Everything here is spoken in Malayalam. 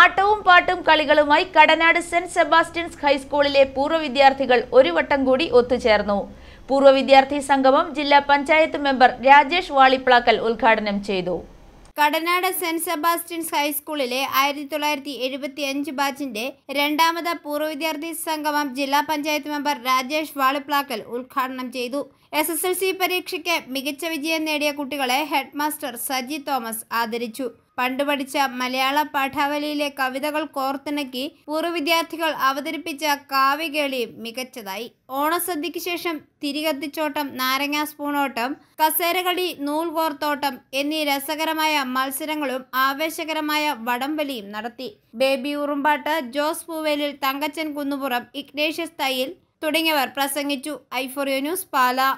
ആട്ടവും പാട്ടും കളികളുമായി കടനാട് സെന്റ് സെബാസ്റ്റ്യൻസ് ഹൈസ്കൂളിലെ പൂർവ്വ വിദ്യാർത്ഥികൾ ഒരു വട്ടം കൂടി ഒത്തുചേർന്നു പൂർവ്വ വിദ്യാർത്ഥി സംഗമം ജില്ലാ പഞ്ചായത്ത് മെമ്പർ രാജേഷ് വാളിപ്ലാക്കൽ ഉദ്ഘാടനം ചെയ്തു കടനാട് സെന്റ് സെബാസ്റ്റ്യൻസ് ഹൈസ്കൂളിലെ ആയിരത്തി തൊള്ളായിരത്തി എഴുപത്തി അഞ്ച് ബാച്ചിന്റെ രണ്ടാമത് പൂർവ്വ വിദ്യാർത്ഥി സംഗമം ജില്ലാ പഞ്ചായത്ത് മെമ്പർ രാജേഷ് വാളിപ്ലാക്കൽ ഉദ്ഘാടനം ചെയ്തു എസ് എസ് എൽ സി പരീക്ഷയ്ക്ക് മികച്ച വിജയം നേടിയ കുട്ടികളെ ഹെഡ്മാസ്റ്റർ സജി തോമസ് ആദരിച്ചു പണ്ട് പഠിച്ച മലയാള പാഠാവലിയിലെ കവിതകൾ കോർത്തിണക്കി പൂർവ്വ വിദ്യാർത്ഥികൾ അവതരിപ്പിച്ച കാവ്യകേളി മികച്ചതായി ഓണസദ്യയ്ക്ക് ശേഷം തിരികത്തിച്ചോട്ടം നാരങ്ങാ സ്പൂണോട്ടം കസേരകളി നൂൽ കോർത്തോട്ടം എന്നീ രസകരമായ മത്സരങ്ങളും ആവേശകരമായ വടംവലിയും നടത്തി ബേബി ഉറുമ്പാട്ട് ജോസ് പൂവേലിൽ തങ്കച്ചൻ കുന്നുപുറം ഇഗ്നേഷ്യസ് തയ്യിൽ തുടങ്ങിയവർ പ്രസംഗിച്ചു ഐഫോറിയോ ന്യൂസ് പാല